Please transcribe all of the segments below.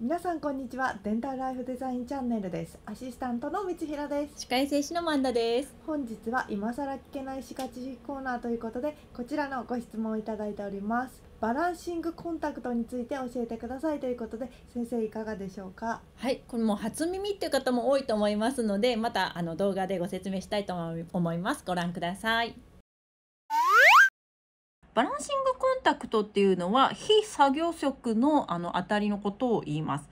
皆さんこんにちはデンタルライフデザインチャンネルですアシスタントの道平です歯科衛生士のマンダです本日は今更聞けない歯科知識コーナーということでこちらのご質問をいただいておりますバランシングコンタクトについて教えてくださいということで先生いかがでしょうかはいこれも初耳っていう方も多いと思いますのでまたあの動画でご説明したいと思いますご覧くださいバランシングコンタクトっていうのは非作業職のあの当たりのことを言います。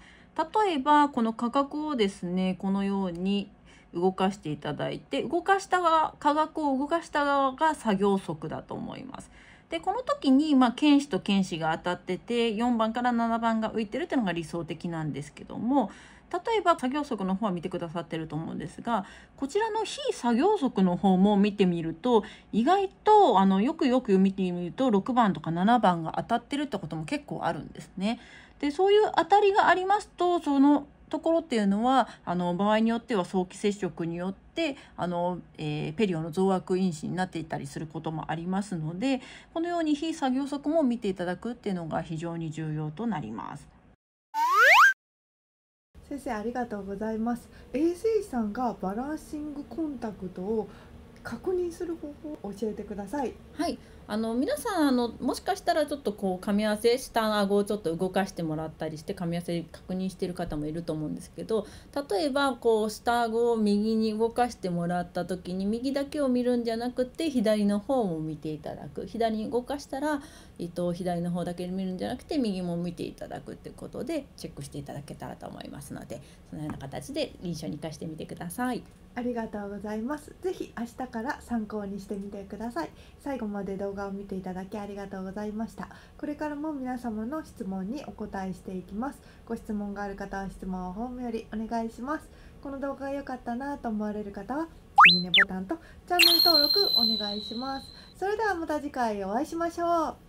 例えばこの価格をですねこのように動かしていただいて動かした側価格を動かした側が作業速だと思います。でこの時に、まあ、剣士と剣士が当たってて4番から7番が浮いてるっていうのが理想的なんですけども例えば作業則の方は見てくださってると思うんですがこちらの非作業則の方も見てみると意外とあのよくよく見てみると6番とか7番が当たってるってことも結構あるんですね。でそういう当たりがありますとそのところっていうのはあの場合によっては早期接触によってあの、えー、ペリオの増悪因子になっていたりすることもありますのでこのように非作業則も見ていただくっていうのが非常に重要となります。先生ありがとうございます衛生士さんがバランシングコンタクトを確認する方法を教えてください。はい、あの皆さんあのもしかしたらちょっとこう噛み合わせ下顎をちょっと動かしてもらったりして噛み合わせ確認してる方もいると思うんですけど例えばこう下顎を右に動かしてもらった時に右だけを見るんじゃなくて左の方も見ていただく左に動かしたら、えっと、左の方だけ見るんじゃなくて右も見ていただくってことでチェックしていただけたらと思いますのでそのような形で臨床に生かしてみてください。ありがとうございます。ぜひ明日から参考にしてみてください。最後まで動画を見ていただきありがとうございました。これからも皆様の質問にお答えしていきます。ご質問がある方は質問をホームよりお願いします。この動画が良かったなと思われる方はいいねボタンとチャンネル登録お願いします。それではまた次回お会いしましょう。